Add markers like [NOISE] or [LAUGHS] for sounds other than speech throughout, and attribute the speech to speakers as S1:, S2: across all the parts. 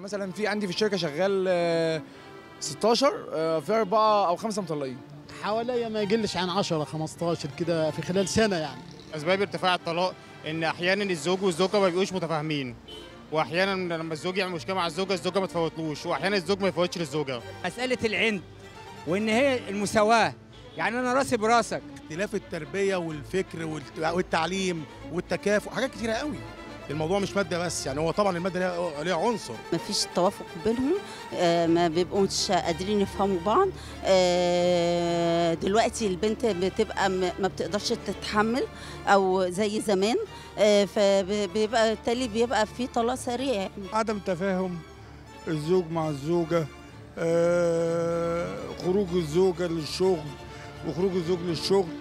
S1: مثلا في عندي في الشركه شغال 16 آه، آه، في اربعه او خمسه مطلقين حواليا ما يقلش عن 10 15 كده في خلال سنه يعني اسباب ارتفاع الطلاق ان احيانا الزوج والزوجه ما بيبقوش متفاهمين واحيانا لما الزوج يعمل مشكله مع الزوجه الزوجه ما تفوتلوش واحيانا الزوج ما يفوتش للزوجه مساله العند وان هي المساواه يعني انا راسي براسك اختلاف التربيه والفكر والتعليم
S2: والتكافؤ حاجات كتيره قوي الموضوع مش ماده بس يعني هو طبعا الماده ليها عنصر ما فيش توافق
S3: بينهم آه، ما بيبقوش قادرين يفهموا بعض آه، دلوقتي البنت بتبقى ما بتقدرش تتحمل او زي زمان آه، فبيبقى بالتالي بيبقى في طلاق سريع يعني. عدم تفاهم الزوج مع الزوجه خروج الزوجه للشغل وخروج الزوج للشغل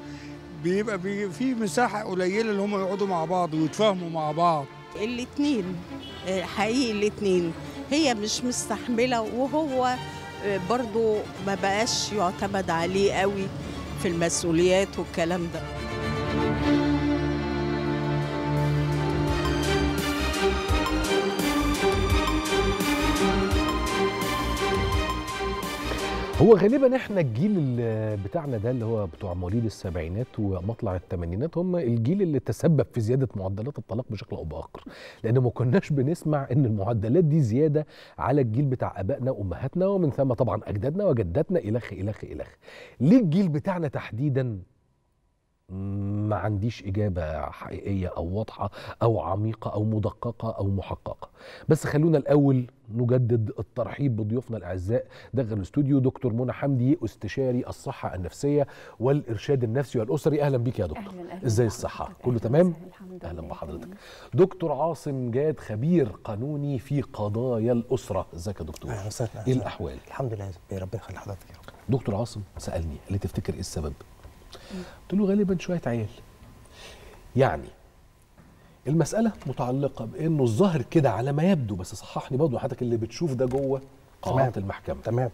S3: بيبقى في مساحه قليله اللي هم يقعدوا مع بعض ويتفاهموا مع بعض الاتنين آه، حقيقي الاتنين هي مش مستحملة وهو آه، برضو ما بقاش يعتمد عليه قوي في المسؤوليات والكلام ده
S2: هو غالبا احنا الجيل بتاعنا ده اللي هو بتوع مواليد السبعينات ومطلع الثمانينات هم الجيل اللي تسبب في زياده معدلات الطلاق بشكل او باخر لان ما كناش بنسمع ان المعدلات دي زياده على الجيل بتاع ابائنا وامهاتنا ومن ثم طبعا اجدادنا وجداتنا الخ الخ الخ ليه الجيل بتاعنا تحديدا ما عنديش إجابة حقيقية أو واضحة أو عميقة أو مدققة أو محققة بس خلونا الأول نجدد الترحيب بضيوفنا الأعزاء داخل الاستوديو دكتور منى حمدي استشاري الصحة النفسية والإرشاد النفسي والأسري أهلا بك يا دكتور إزاي الصحة كله تمام أهلا بحضرتك دكتور عاصم جاد خبير قانوني في قضايا الأسرة ازيك يا دكتور أهلا وسهلا إيه الأحوال الحمد لله ربنا يخلي حضرتك دكتور عاصم سألني اللي تفتكر إيه السبب قلت له غالبا شويه عيال يعني المساله متعلقه بانه الظاهر كده على ما يبدو بس صححني برضه حضرتك اللي بتشوف ده جوه قاعه المحكمه تمام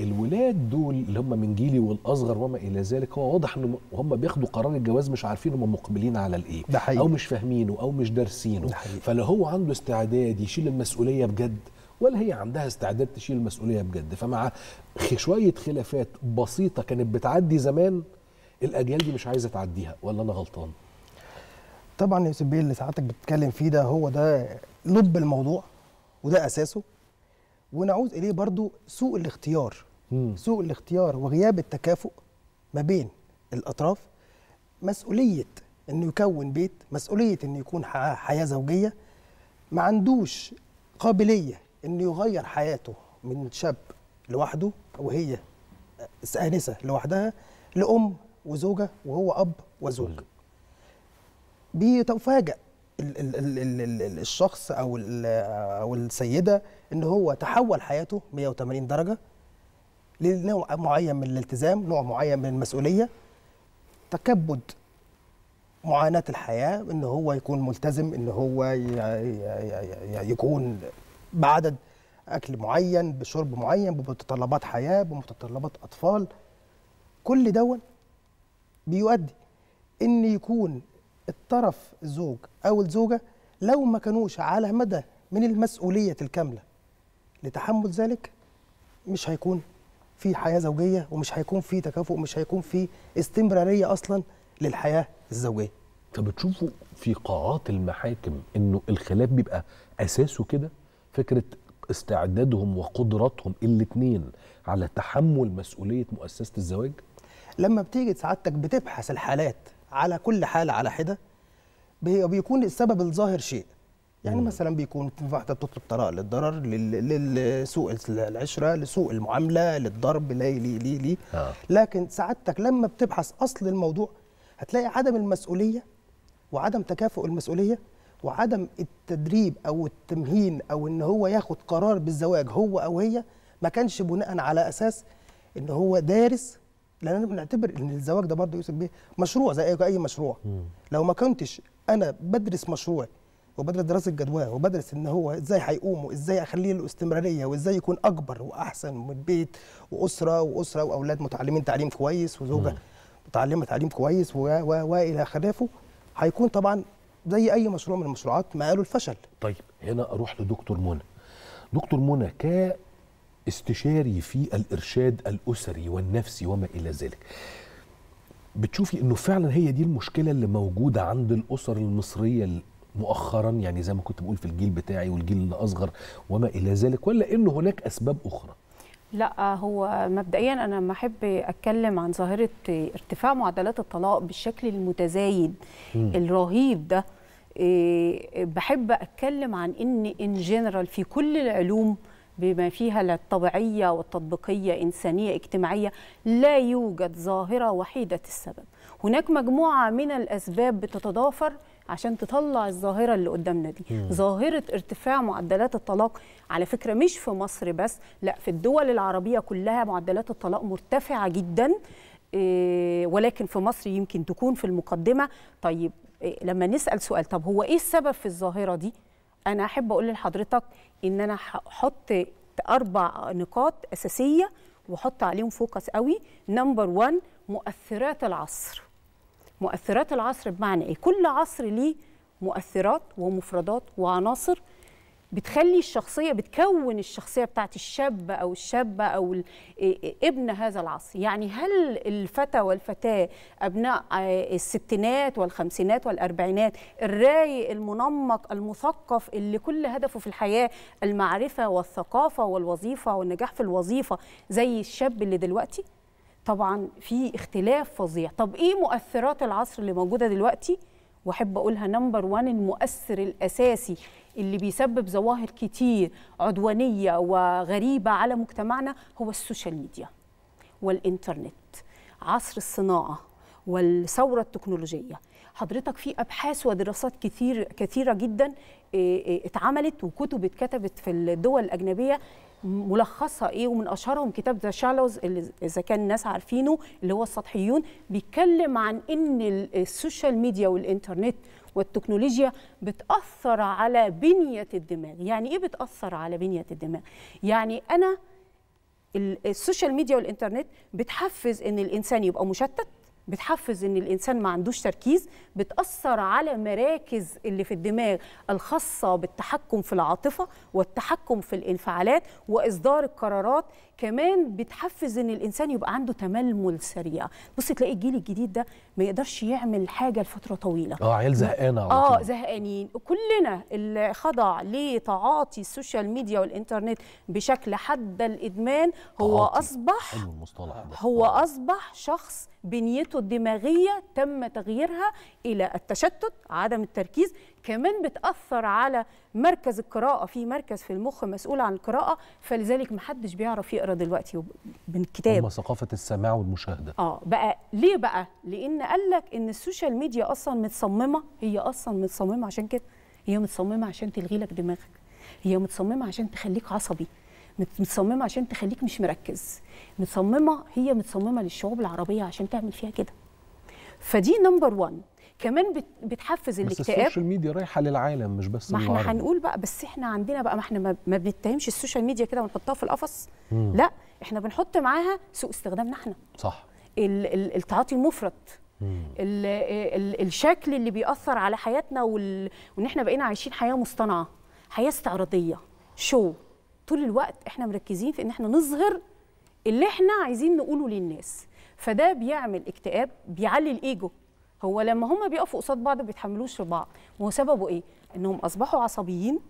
S2: الولاد دول اللي هم من جيلي والاصغر وما الى ذلك هو واضح ان هم بياخدوا قرار الجواز مش عارفين هم مقبلين على الايه ده حقيقي. او مش فاهمينه او مش دارسينه فلو هو عنده استعداد يشيل المسؤوليه بجد ولا هي عندها استعداد تشيل المسؤوليه بجد فمع شويه خلافات بسيطه كانت بتعدي زمان الاجيال دي مش عايزه تعديها ولا انا غلطان
S1: طبعا يا يوسف بيه اللي ساعاتك بتتكلم فيه ده هو ده لب الموضوع وده اساسه ونعود اليه برضو سوء الاختيار مم. سوء الاختيار وغياب التكافؤ ما بين الاطراف مسؤوليه انه يكون بيت مسؤوليه انه يكون حياه زوجيه ما عندوش قابليه انه يغير حياته من شاب لوحده وهي انسه لوحدها لام وزوجه وهو اب وزوج بيتفاجئ الشخص او او السيده ان هو تحول حياته 180 درجه لنوع معين من الالتزام نوع معين من المسؤوليه تكبد معاناه الحياه ان هو يكون ملتزم ان هو يكون بعدد اكل معين بشرب معين بمتطلبات حياه بمتطلبات اطفال كل دون بيؤدي ان يكون الطرف الزوج او الزوجه لو ما كانوش على مدى من المسؤوليه الكامله لتحمل ذلك مش هيكون في حياه زوجيه ومش هيكون في تكافؤ ومش هيكون في استمراريه اصلا للحياه الزوجيه
S2: طب بتشوفوا في قاعات المحاكم انه الخلاف بيبقى اساسه كده فكره استعدادهم وقدراتهم الاثنين على تحمل مسؤوليه
S1: مؤسسه الزواج لما بتيجي سعادتك بتبحث الحالات على كل حاله على حده بيكون السبب الظاهر شيء يعني مم. مثلا بيكون في واحده بتطلب طلاق للضرر لسوء العشره لسوء المعامله للضرب لي لي لي, لي. آه. لكن سعادتك لما بتبحث اصل الموضوع هتلاقي عدم المسؤوليه وعدم تكافؤ المسؤوليه وعدم التدريب او التمهين او ان هو ياخد قرار بالزواج هو او هي ما كانش بناء على اساس ان هو دارس لان بنعتبر ان الزواج ده برضه يوسف بيه مشروع زي اي مشروع م. لو ما كنتش انا بدرس مشروعي وبدرس دراسه جدواه وبدرس ان هو ازاي هيقوم وازاي اخليه له استمراريه وازاي يكون اكبر واحسن من بيت واسره واسره واولاد متعلمين تعليم كويس وزوجه م. متعلمه تعليم كويس والى خلافه هيكون طبعا زي اي مشروع من المشروعات قالوا الفشل
S2: طيب هنا اروح لدكتور منى دكتور منى كاستشاري في الارشاد الاسري والنفسي وما الى ذلك بتشوفي انه فعلا هي دي المشكله اللي موجوده عند الاسر المصريه مؤخرا يعني زي ما كنت بقول في الجيل بتاعي والجيل اللي اصغر وما الى ذلك ولا انه هناك اسباب اخرى
S3: لا هو مبدئيا انا ما احب اتكلم عن ظاهره ارتفاع معدلات الطلاق بالشكل المتزايد م. الرهيب ده إيه، بحب اتكلم عن ان ان جنرال في كل العلوم بما فيها الطبيعيه والتطبيقيه انسانيه اجتماعيه لا يوجد ظاهره وحيده السبب هناك مجموعه من الاسباب بتتضافر عشان تطلع الظاهرة اللي قدامنا دي مم. ظاهرة ارتفاع معدلات الطلاق على فكرة مش في مصر بس لا في الدول العربية كلها معدلات الطلاق مرتفعة جدا إيه ولكن في مصر يمكن تكون في المقدمة طيب إيه لما نسأل سؤال طب هو إيه السبب في الظاهرة دي أنا أحب أقول لحضرتك إن أنا حط أربع نقاط أساسية وحط عليهم فوكس قوي نمبر 1 مؤثرات العصر مؤثرات العصر بمعنى ايه كل عصر ليه مؤثرات ومفردات وعناصر بتخلي الشخصيه بتكون الشخصيه بتاعت الشاب او الشابه او ابن هذا العصر يعني هل الفتى والفتاه ابناء الستينات والخمسينات والاربعينات الرايق المنمق المثقف اللي كل هدفه في الحياه المعرفه والثقافه والوظيفه والنجاح في الوظيفه زي الشاب اللي دلوقتي طبعا في اختلاف فظيع طب ايه مؤثرات العصر اللي موجوده دلوقتي واحب اقولها نمبر 1 المؤثر الاساسي اللي بيسبب ظواهر كتير عدوانيه وغريبه على مجتمعنا هو السوشيال ميديا والانترنت عصر الصناعه والثوره التكنولوجيه حضرتك في ابحاث ودراسات كتير كثيره جدا آه، آه، اتعملت وكتب اتكتبت في الدول الاجنبيه ملخصها ايه ومن اشهرهم كتاب ذا شالوز اللي اذا كان الناس عارفينه اللي هو السطحيون بيتكلم عن ان السوشيال ميديا والانترنت والتكنولوجيا بتاثر على بنيه الدماغ يعني ايه بتاثر على بنيه الدماغ يعني انا السوشيال ميديا والانترنت بتحفز ان الانسان يبقى مشتت بتحفز ان الانسان ما عندوش تركيز بتاثر على مراكز اللي في الدماغ الخاصه بالتحكم في العاطفه والتحكم في الانفعالات واصدار القرارات كمان بتحفز ان الانسان يبقى عنده تململ سريع بص تلاقي الجيل الجديد ده ما يقدرش يعمل حاجه لفتره طويله
S2: اه عيال زهقانه اه
S3: زهقانين كلنا اللي خضع لتعاطي السوشيال ميديا والانترنت بشكل حد الادمان هو تعاطي. اصبح هو آه. اصبح شخص بنيته الدماغيه تم تغييرها الى التشتت عدم التركيز كمان بتاثر على مركز القراءه في مركز في المخ مسؤول عن القراءه فلذلك محدش بيعرف يقرا دلوقتي
S2: من كتاب هم ثقافه السماع والمشاهده
S3: اه بقى ليه بقى لان قال لك ان السوشيال ميديا اصلا متصممه هي اصلا متصممه عشان كده هي متصممه عشان تلغي لك دماغك هي متصممه عشان تخليك عصبي متصممه عشان تخليك مش مركز متصممه هي متصممه للشعوب العربيه عشان تعمل فيها كده فدي نمبر 1 كمان بتحفز الاكتئاب بس السوشيال
S2: ميديا رايحه للعالم مش بس ما احنا هنقول
S3: بقى بس احنا عندنا بقى ما احنا ما بنتهمش السوشيال ميديا كده ونحطها في القفص لا احنا بنحط معاها سوء استخدامنا احنا صح التعاطي المفرط ال ال الشكل اللي بيأثر على حياتنا وال... وان احنا بقينا عايشين حياه مصطنعه حياه استعراضيه شو طول الوقت احنا مركزين في ان احنا نظهر اللي احنا عايزين نقوله للناس فده بيعمل اكتئاب بيعلي الايجو هو لما هم بيقفوا قصاد بعض ما بيتحملوش بعض ما هو سببه ايه انهم اصبحوا عصبيين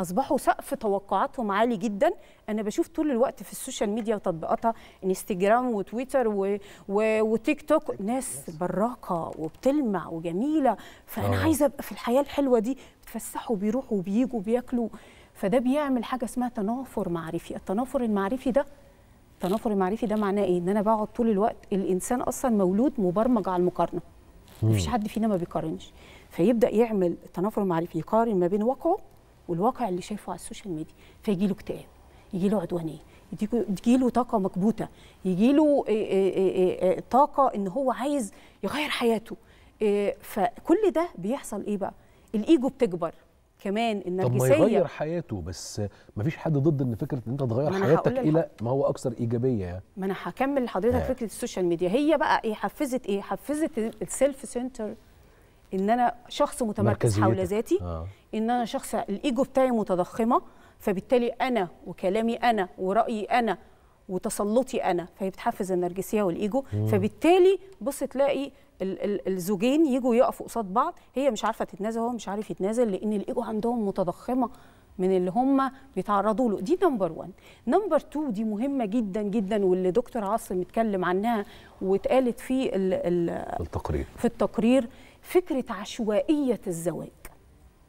S3: اصبحوا سقف توقعاتهم عالي جدا انا بشوف طول الوقت في السوشيال ميديا وتطبيقاتها انستجرام وتويتر و... و... وتيك توك ناس براقه وبتلمع وجميله فانا أوه. عايزه ابقى في الحياه الحلوه دي بتفسحوا بيروحوا وبيجوا بياكلوا فده بيعمل حاجه اسمها تنافر معرفي التنافر المعرفي ده التنافر المعرفي ده معناه ايه ان انا بقعد طول الوقت الانسان اصلا مولود مبرمج على المقارنه مفيش حد فينا ما بيقارنش فيبدا يعمل تنافر معرفي يقارن ما بين واقعه والواقع اللي شايفه على السوشيال ميديا فيجي له اكتئاب يجي له عدوانيه يجي له طاقه مكبوته يجي له آه، آه، آه، طاقه ان هو عايز يغير حياته فكل ده بيحصل ايه بقى الايجو بتكبر كمان النرجسيه طب ما يغير
S2: حياته بس ما فيش حد ضد ان فكره ان انت تغير حياتك الى ما هو اكثر ايجابيه يعني
S3: ما انا هكمل لحضرتك آه. فكره السوشيال ميديا هي بقى ايه حفزت ايه حفزت السيلف سنتر ان انا شخص متمركز حول ذاتي آه. ان انا شخص الايجو بتاعي متضخمه فبالتالي انا وكلامي انا ورايي انا وتسلطي انا فهي بتحفز النرجسيه والايجو مم. فبالتالي بص تلاقي الزوجين يجوا يقفوا قصاد بعض هي مش عارفه تتنازل هو مش عارف يتنازل لان الايجو عندهم متضخمه من اللي هم بيتعرضوا له دي نمبر 1 نمبر 2 دي مهمه جدا جدا واللي دكتور عاصم اتكلم عنها واتقالت في ال ال التقرير في التقرير فكره عشوائيه الزواج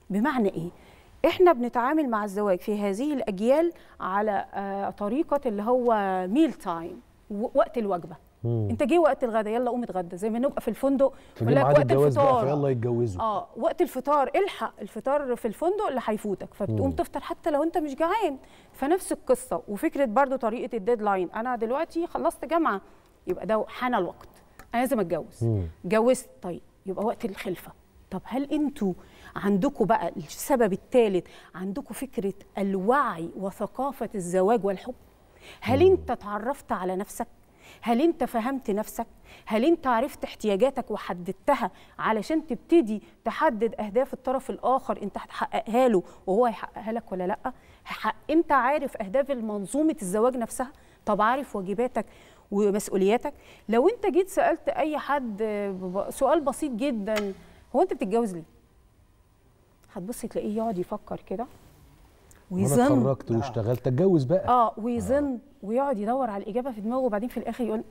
S3: بمعنى ايه احنا بنتعامل مع الزواج في هذه الاجيال على آه، طريقه اللي هو ميل تايم وقت الوجبه مم. انت جه وقت الغداء يلا قوم اتغدى زي ما نبقى في الفندق ولا وقت الفطار يلا
S2: يتجوزوا اه
S3: وقت الفطار الحق الفطار في الفندق اللي هيفوتك فبتقوم مم. تفطر حتى لو انت مش جعان فنفس القصه وفكره برضو طريقه الديدلاين انا دلوقتي خلصت جامعه يبقى ده حان الوقت انا لازم اتجوز اتجوزت طيب يبقى وقت الخلفه طب هل انتوا عندكم بقى السبب الثالث عندكم فكره الوعي وثقافه الزواج والحب هل انت تعرفت على نفسك هل انت فهمت نفسك هل انت عرفت احتياجاتك وحددتها علشان تبتدي تحدد اهداف الطرف الاخر انت هتحققها له وهو هيحققها لك ولا لا انت عارف اهداف منظومه الزواج نفسها طب عارف واجباتك ومسؤولياتك لو انت جيت سالت اي حد سؤال بسيط جدا هو انت بتتجوز ليه هتبصي تلاقيه يقعد يفكر كده ويظن انا اتخرجت آه.
S2: واشتغلت اتجوز بقى
S3: اه ويظن آه. ويقعد يدور على الاجابه في دماغه وبعدين في الاخر يقول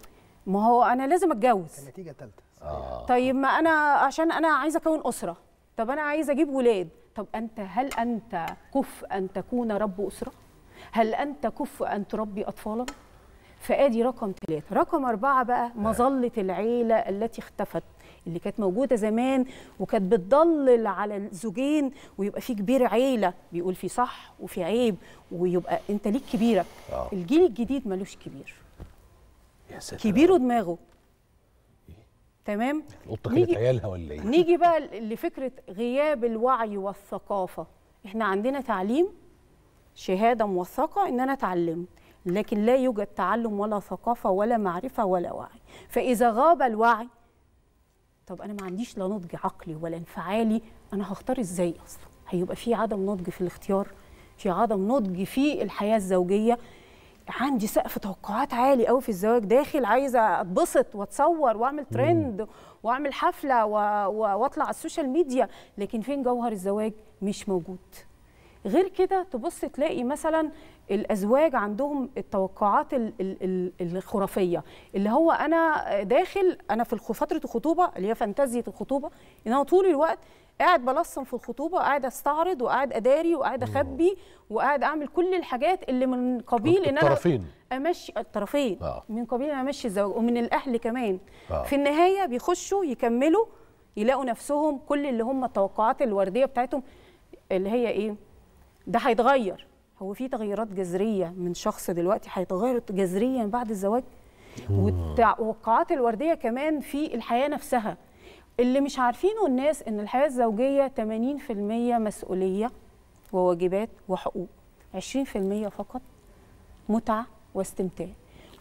S3: ما هو انا لازم اتجوز
S1: النتيجه ثالثه آه.
S3: طيب ما انا عشان انا عايزه اكون اسره طب انا عايزه اجيب ولاد طب انت هل انت كف ان تكون رب اسره هل انت كف ان تربي اطفالا فادي رقم ثلاثة رقم أربعة بقى آه. مظلة العيلة التي اختفت اللي كانت موجوده زمان وكانت بتضلل على الزوجين ويبقى في كبير عيله بيقول في صح وفي عيب ويبقى انت ليك كبيرك آه. الجيل الجديد ملوش كبير يا ساتر كبيره دماغه إيه؟ تمام
S2: القطه كانت عيالها ولا ايه نيجي
S3: بقى [LAUGHS] لفكره غياب الوعي والثقافه احنا عندنا تعليم شهاده موثقه ان انا اتعلمت لكن لا يوجد تعلم ولا ثقافه ولا معرفه ولا وعي فاذا غاب الوعي طب انا ما عنديش لا نضج عقلي ولا انفعالي انا هختار ازاي اصلا هيبقى في عدم نضج في الاختيار في عدم نضج في الحياه الزوجيه عندي سقف توقعات عالي قوي في الزواج داخل عايزه اتبسط واتصور واعمل ترند واعمل حفله واطلع على السوشيال ميديا لكن فين جوهر الزواج مش موجود غير كده تبص تلاقي مثلا الازواج عندهم التوقعات الخرافيه اللي هو انا داخل انا في فتره الخطوبه اللي هي فانتازيه الخطوبه ان انا طول الوقت قاعد بلصم في الخطوبه قاعد استعرض وقاعد اداري وقاعد اخبي وقاعد اعمل كل الحاجات اللي من قبيل ان انا الطرفين امشي الطرفين آه. من قبيل ان امشي الزواج ومن الاهل كمان آه. في النهايه بيخشوا يكملوا يلاقوا نفسهم كل اللي هم التوقعات الورديه بتاعتهم اللي هي ايه ده هيتغير هو في تغييرات جذريه من شخص دلوقتي هيتغير جذريا بعد الزواج والتوقعات الورديه كمان في الحياه نفسها اللي مش عارفينه الناس ان الحياه الزوجيه 80% مسؤوليه وواجبات وحقوق 20% فقط متعه واستمتاع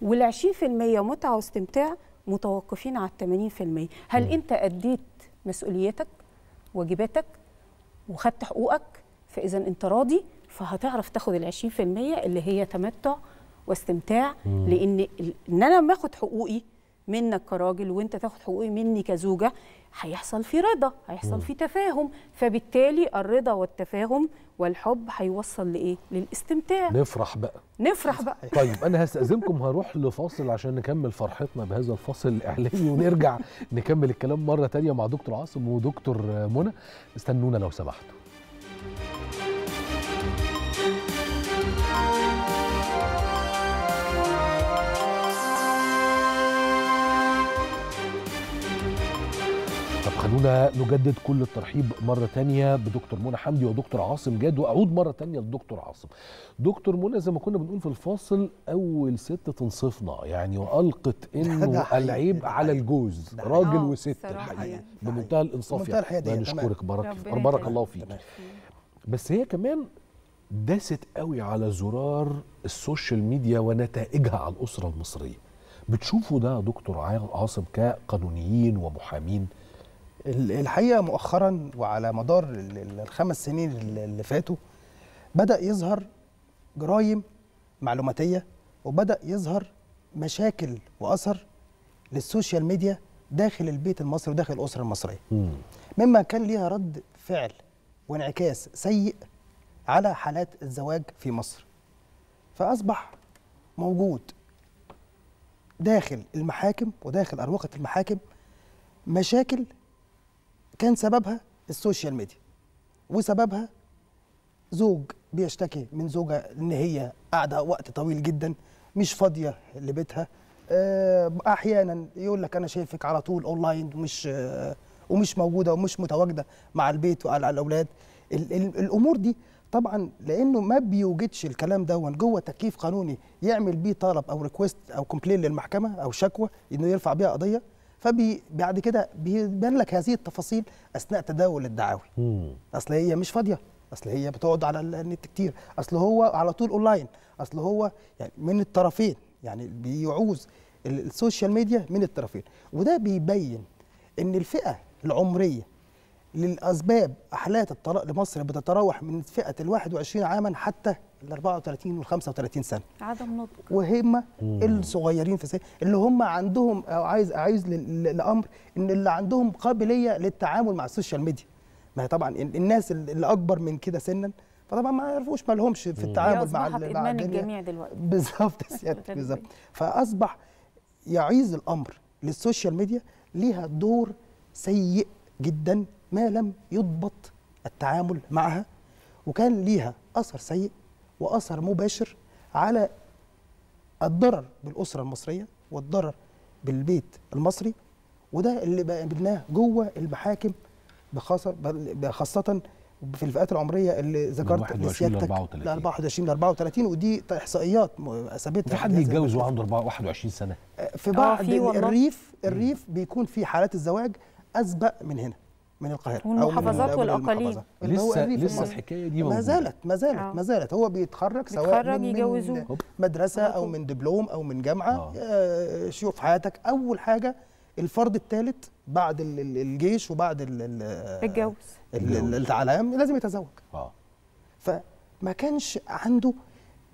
S3: وال 20% متعه واستمتاع متوقفين على ال 80% هل انت اديت مسؤوليتك واجباتك وخدت حقوقك فاذا انت راضي فهتعرف تاخد ال 20% اللي هي تمتع واستمتاع مم. لان ان انا لما اخد حقوقي منك كراجل وانت تاخد حقوقي مني كزوجه هيحصل في رضا هيحصل مم. في تفاهم فبالتالي الرضا والتفاهم والحب هيوصل لايه للاستمتاع
S2: نفرح بقى
S3: نفرح بقى [LAUGHS]
S2: طيب انا هستاذنكم هروح لفاصل عشان نكمل فرحتنا بهذا الفاصل الاعلامي [LAUGHS] ونرجع نكمل الكلام مره تانية مع دكتور عاصم ودكتور منى استنونا لو سمحتوا خلونا نجدد كل الترحيب مرة تانية بدكتور منى حمدي ودكتور عاصم جاد وأعود مرة تانية لدكتور عاصم دكتور منى زي ما كنا بنقول في الفاصل أول ست تنصفنا يعني وألقت [LAUGHS] إنه العيب على الجوز راجل آه، وست الحقيقة يعني، بمنتهى الإنصاف يعني نشكرك بارك بارك الله فيك بس هي كمان داست قوي على زرار السوشيال ميديا ونتائجها على الأسرة المصرية بتشوفوا ده
S1: يا دكتور عاصم كقانونيين ومحامين الحقيقه مؤخرا وعلى مدار الخمس سنين اللي فاتوا بدا يظهر جرائم معلوماتيه وبدا يظهر مشاكل واثر للسوشيال ميديا داخل البيت المصري وداخل الاسره المصريه مما كان ليها رد فعل وانعكاس سيء على حالات الزواج في مصر فاصبح موجود داخل المحاكم وداخل اروقه المحاكم مشاكل كان سببها السوشيال ميديا وسببها زوج بيشتكي من زوجة ان هي قاعده وقت طويل جدا مش فاضيه لبيتها آه، احيانا يقول لك انا شايفك على طول اونلاين ومش آه، ومش موجوده ومش متواجده مع البيت وعلى الاولاد الامور دي طبعا لانه ما بيوجدش الكلام ده جوه تكييف قانوني يعمل بيه طلب او ريكويست او كومبلين للمحكمه او شكوى انه يرفع بيها قضيه فبعد كده بيبان لك هذه التفاصيل اثناء تداول الدعاوي اصل هي مش فاضيه اصل هي بتقعد على النت كتير اصل هو على طول اونلاين اصل هو يعني من الطرفين يعني بيعوز السوشيال ميديا من الطرفين وده بيبين ان الفئه العمريه للاسباب حالات الطلاق لمصر بتتراوح من فئه ال 21 عاما حتى ال 34 وال 35 سنه عدم نضج وهم الصغيرين في سن اللي هم عندهم او عايز عايز لامر ان اللي عندهم قابليه للتعامل مع السوشيال ميديا ما هي طبعا الناس اللي اكبر من كده سنا فطبعا ما يعرفوش ما لهمش في التعامل مع ادمان الجميع دلوقتي بالظبط سيادتك [LAUGHS] بالظبط فاصبح يعيز الامر للسوشيال ميديا ليها دور سيء جدا ما لم يضبط التعامل معها وكان ليها اثر سيء واثر مباشر على الضرر بالاسره المصريه والضرر بالبيت المصري وده اللي قابلناه جوه المحاكم خاصه في الفئات العمريه اللي ذكرت من 21 ل 24 ل 34 ودي احصائيات اثبتها في حد يتجوز وعنده 21 سنه في بعض آه، الريف الريف بيكون في حالات الزواج اسبق من هنا من القاهره والمحافظات والاقاليم لسه لسه الحكايه دي موجوده ما زالت ما زالت آه. ما زالت هو بيتخرج, سواء من, من مدرسه او من دبلوم او من جامعه آه. آه شوف حياتك اول حاجه الفرد الثالث بعد الجيش وبعد الجوز الاعلام لازم يتزوج اه فما كانش عنده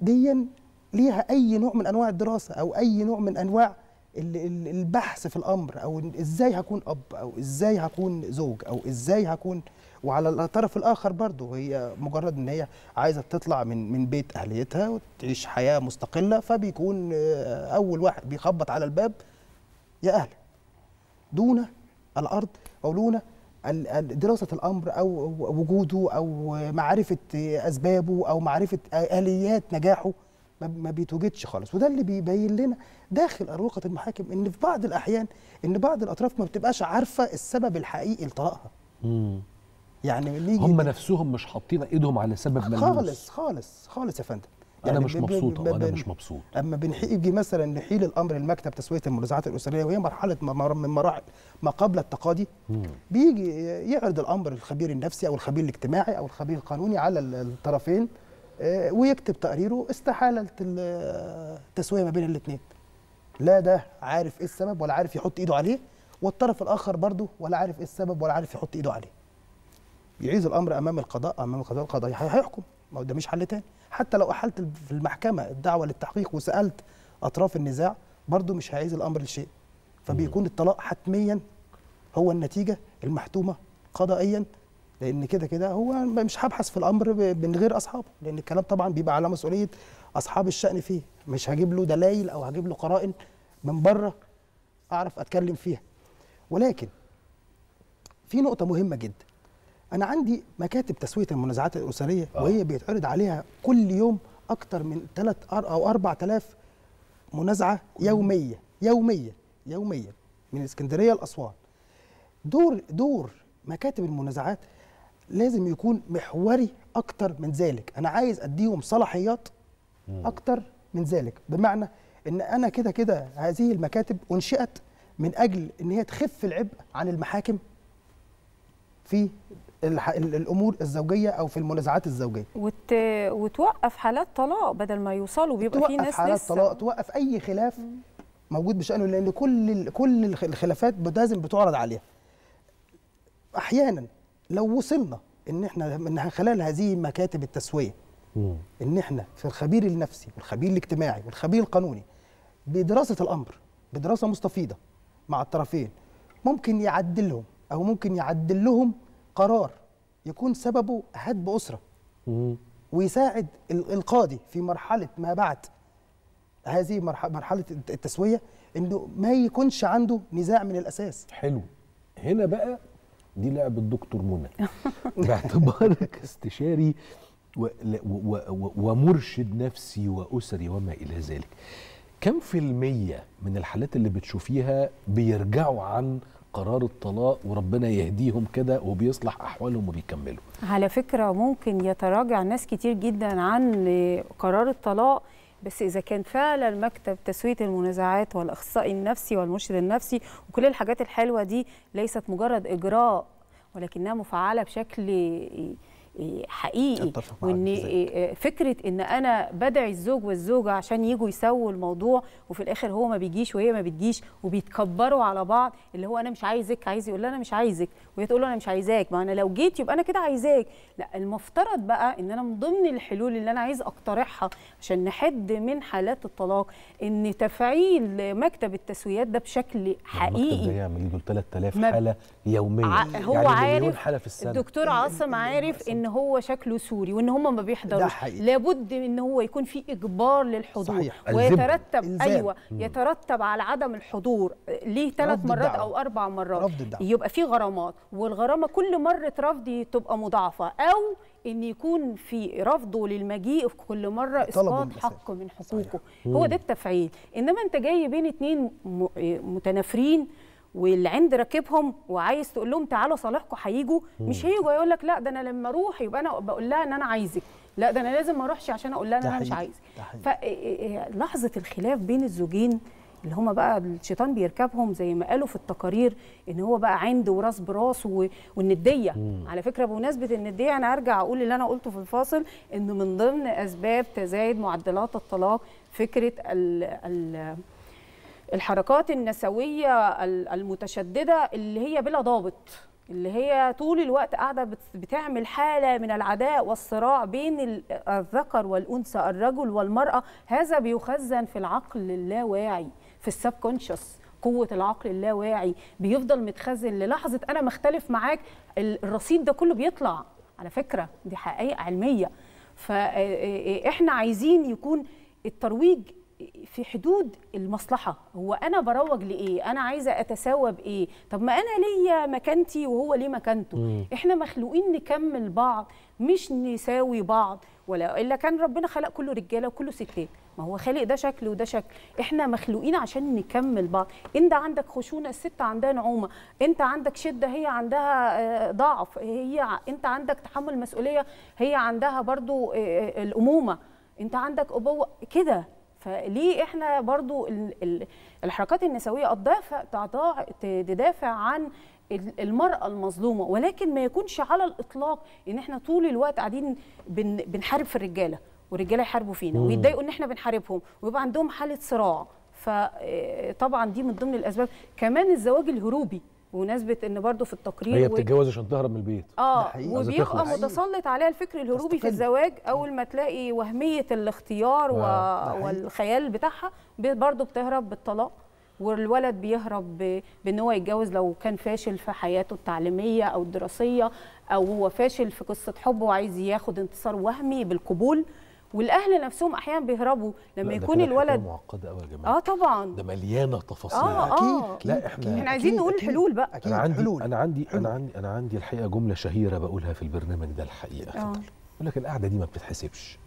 S1: ديا ليها اي نوع من انواع الدراسه او اي نوع من انواع البحث في الامر او ازاي هكون اب او ازاي هكون زوج او ازاي هكون وعلى الطرف الاخر برضه هي مجرد ان هي عايزه تطلع من من بيت اهليتها وتعيش حياه مستقله فبيكون آه، اول واحد بيخبط على الباب يا اهل دون الارض او دون دراسه الامر او وجوده او معرفه اسبابه او معرفه اليات نجاحه ما بيتوجدش خالص وده اللي بيبين لنا داخل اروقه المحاكم ان في بعض الاحيان ان بعض الاطراف ما بتبقاش عارفه السبب الحقيقي لطلاقها يعني يجي هم نفسهم مش حاطين ايدهم على سبب ملموس خالص خالص خالص يا فندم يعني انا مش مبسوط انا مش مبسوط اما بنحيجي مثلا نحيل الامر لمكتب تسويه المنازعات الاسريه وهي مرحله من مراحل ما قبل التقاضي بيجي يعرض الامر الخبير النفسي او الخبير الاجتماعي او الخبير القانوني على الطرفين آه، ويكتب تقريره استحاله التسويه ما بين الاثنين لا ده عارف ايه السبب ولا عارف يحط ايده عليه والطرف الاخر برضه ولا عارف ايه السبب ولا عارف يحط ايده عليه يعيز الامر امام القضاء امام القضاء القضاء هيحكم ما ده مش حل تاني حتى لو احلت في المحكمه الدعوه للتحقيق وسالت اطراف النزاع برضه مش هيعيز الامر لشيء فبيكون الطلاق حتميا هو النتيجه المحتومه قضائيا لان كده كده هو مش هبحث في الامر من غير اصحابه لان الكلام طبعا بيبقى على مسؤوليه اصحاب الشان فيه مش هجيب له دلائل او هجيب له قرائن من بره اعرف اتكلم فيها ولكن في نقطه مهمه جدا انا عندي مكاتب تسويه المنازعات الاسريه آه. وهي بيتعرض عليها كل يوم اكتر من 3 او 4000 منازعه يوميه يوميه يوميه من اسكندريه لاسوان دور دور مكاتب المنازعات لازم يكون محوري اكتر من ذلك انا عايز اديهم صلاحيات اكتر من ذلك بمعنى ان انا كده كده هذه المكاتب انشئت من اجل ان هي تخف العبء عن المحاكم في الامور الزوجيه او في المنازعات الزوجيه
S3: وت... وتوقف حالات طلاق بدل ما يوصلوا بيبقى في ناس حالات لسه. طلاق
S1: توقف اي خلاف موجود بشانه لان كل كل الخلافات لازم بتعرض عليها احيانا لو وصلنا ان احنا من خلال هذه مكاتب التسويه مم. ان احنا في الخبير النفسي والخبير الاجتماعي والخبير القانوني بدراسه الامر بدراسه مستفيضه مع الطرفين ممكن يعدلهم او ممكن يعدل لهم قرار يكون سببه هدم اسره مم. ويساعد القاضي في مرحله ما بعد هذه مرحله التسويه انه ما يكونش عنده نزاع من الاساس حلو هنا بقى دي لعبه دكتور منى
S2: [LAUGHS] [LAUGHS] باعتبارك استشاري و... و... و... ومرشد نفسي واسري وما الى ذلك كم في المية من الحالات اللي بتشوفيها بيرجعوا عن قرار الطلاق وربنا يهديهم كده وبيصلح احوالهم وبيكملوا
S3: على فكره ممكن يتراجع ناس كتير جدا عن قرار الطلاق بس اذا كان فعلا مكتب تسويه المنازعات والاخصائي النفسي والمرشد النفسي وكل الحاجات الحلوه دي ليست مجرد اجراء ولكنها مفعله بشكل حقيقي وان فكره ان انا بدعي الزوج والزوجه عشان يجوا يسووا الموضوع وفي الاخر هو ما بيجيش وهي ما بتجيش وبيتكبروا على بعض اللي هو انا مش عايزك عايز يقول لها انا مش عايزك وهي تقول له انا مش عايزاك ما انا لو جيت يبقى انا كده عايزاك لا المفترض بقى ان انا من ضمن الحلول اللي انا عايز اقترحها عشان نحد من حالات الطلاق ان تفعيل مكتب التسويات ده
S2: بشكل حقيقي ده يعمل إيه؟ دول 3000 حاله يوميا يعني هو يعني عارف حالة في السنة.
S3: الدكتور عاصم عارف ان هو شكله سوري وان هم ما بيحضروش لابد ان هو يكون في اجبار للحضور صحيح. ويترتب الزم. ايوه يترتب على عدم الحضور آه، ليه ثلاث مرات الدعوة. او اربع مرات يبقى في غرامات والغرامه كل مره رفض تبقى مضاعفه او ان يكون في رفضه للمجيء في كل مره اسقاط حق من حقوقه هو ده التفعيل انما انت جاي بين اتنين متنافرين والعند راكبهم وعايز تقول لهم تعالوا صالحكم هيجوا مش هيجوا يقول لك لا ده انا لما اروح يبقى انا بقول لها ان انا عايزك لا ده انا لازم ما اروحش عشان اقول لها ان انا مش عايزك فلحظه إيه، إيه، إيه، الخلاف بين الزوجين اللي هم بقى الشيطان بيركبهم زي ما قالوا في التقارير ان هو بقى عند وراس براس و... والنديه مم. على فكره بمناسبه النديه انا ارجع اقول اللي انا قلته في الفاصل انه من ضمن اسباب تزايد معدلات الطلاق فكره ال... ال... الحركات النسويه المتشدده اللي هي بلا ضابط اللي هي طول الوقت قاعده بتعمل حاله من العداء والصراع بين الذكر والانثى الرجل والمراه هذا بيخزن في العقل اللاواعي في السبكونشس قوه العقل اللاواعي بيفضل متخزن للحظه انا مختلف معاك الرصيد ده كله بيطلع على فكره دي حقيقة علميه فاحنا آه، آه، آه، عايزين يكون الترويج في حدود المصلحه هو انا بروج لايه انا عايزه اتساوى بايه طب ما انا ليا مكانتي وهو ليه مكانته مم. احنا مخلوقين نكمل بعض مش نساوي بعض ولا الا كان ربنا خلق كله رجاله وكله ستات ما هو خالق ده شكل وده شكل احنا مخلوقين عشان نكمل بعض انت عندك خشونه الست عندها نعومه انت عندك شده هي عندها آه، ضعف هي انت عندك تحمل مسؤوليه هي عندها برضو آه، آه، الامومه انت عندك ابوه كده فليه احنا برضو الحركات النسويه تدافع تدافع عن المراه المظلومه ولكن ما يكونش على الاطلاق ان احنا طول الوقت قاعدين بنحارب في الرجاله والرجاله يحاربوا فينا ويتضايقوا ان احنا بنحاربهم ويبقى عندهم حاله صراع فطبعا آه، دي من ضمن الاسباب كمان الزواج الهروبي ونسبه ان برضو في التقرير هي بتتجوز
S2: عشان و... تهرب من البيت اه وبيبقى
S3: متسلط عليها الفكر الهروبي في الزواج اول ما تلاقي وهميه الاختيار و... آه، والخيال بتاعها برضو بتهرب بالطلاق والولد بيهرب بان هو يتجوز لو كان فاشل في حياته التعليميه او الدراسيه او هو فاشل في قصه حب وعايز ياخد انتصار وهمي بالقبول والاهل نفسهم احيانا بيهربوا لما يكون الولد
S2: معقده قوي يا
S3: جماعه اه طبعا
S2: ده مليانه تفاصيل آه, آه. اكيد لا احنا احنا عايزين نقول الحلول بقى اكيد انا عندي حلول. انا عندي حلول. انا عندي انا عندي الحقيقه جمله شهيره بقولها في البرنامج ده الحقيقه آه. يقول لك القعده دي ما بتتحسبش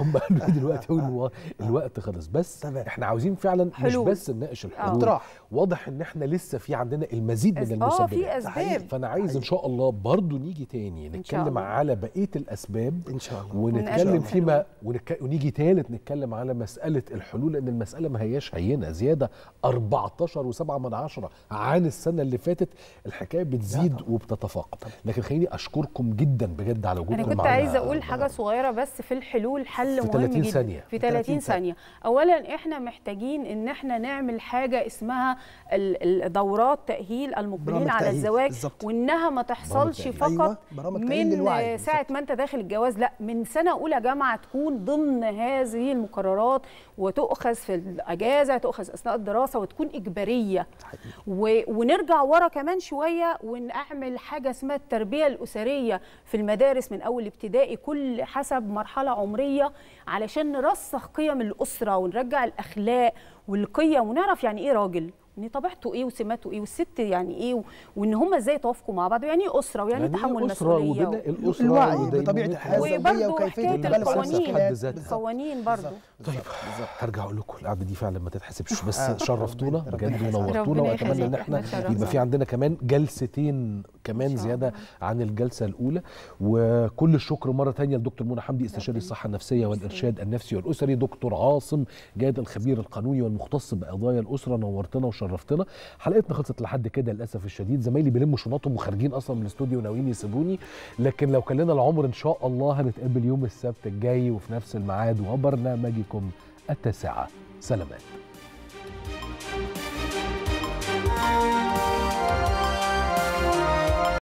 S2: هم قالوا دلوقتي هو الوقت خلص بس طبعا. احنا عاوزين فعلا حلو. مش بس نناقش الحلول آه. واضح ان احنا لسه في عندنا المزيد من المسببات اه في اسباب فانا عايز طيب. ان شاء الله برضو نيجي تاني نتكلم على بقيه الاسباب ان شاء الله ونتكلم فيما ونك... ونيجي تالت نتكلم على مساله الحلول لان المساله ما هياش هينه زياده 14 و7 من عشرة عن السنه اللي فاتت الحكايه بتزيد وبتتفاقم لكن خليني اشكركم جدا بجد على وجودكم كنت عايزه اقول حاجه
S3: صغيره بس في الحلول حل في مهم 30 جدا ثانية. في 30 ثانيه اولا احنا محتاجين ان احنا نعمل حاجه اسمها الدورات تاهيل المقبلين على الزواج بالزبط. وانها ما تحصلش فقط
S1: أيوة. من
S3: ساعه ما انت داخل الجواز لا من سنه اولى جامعه تكون ضمن هذه المقررات وتؤخذ في الاجازه تؤخذ اثناء الدراسه وتكون اجباريه و... ونرجع ورا كمان شويه ونعمل حاجه اسمها التربيه الاسريه في المدارس من اول والابتدائي كل حسب مرحله عمريه علشان نرسخ قيم الاسره ونرجع الاخلاق والقيم ونعرف يعني ايه راجل ان طبيعته ايه وسماته ايه والست يعني ايه وان هم ازاي يتوافقوا مع بعض ويعني ايه اسره ويعني يعني إيه تحمل مسؤوليه وده الاسره
S1: الوعي بطبيعه الحياه الزوجيه
S3: وكيفيه القوانين القوانين برضه طيب
S2: هرجع اقول لكم القعده دي فعلا ما تتحسبش بس آه. شرفتونا بجد ونورتونا واتمنى ان احنا يبقى في عندنا كمان جلستين كمان زياده عن الجلسه الاولى وكل الشكر مره ثانيه لدكتور منى حمدي استشاري الصحه النفسيه والارشاد النفسي والاسري دكتور عاصم جاد الخبير القانوني والمختص بقضايا الاسره نورتنا وشرفتنا شرفتنا حلقتنا خلصت لحد كده للاسف الشديد زمايلي بيلموا شنطهم وخارجين اصلا من الاستوديو ناويين يسيبوني لكن لو كان لنا العمر ان شاء الله هنتقابل يوم السبت الجاي وفي نفس الميعاد وبرنامجكم التاسعه سلامات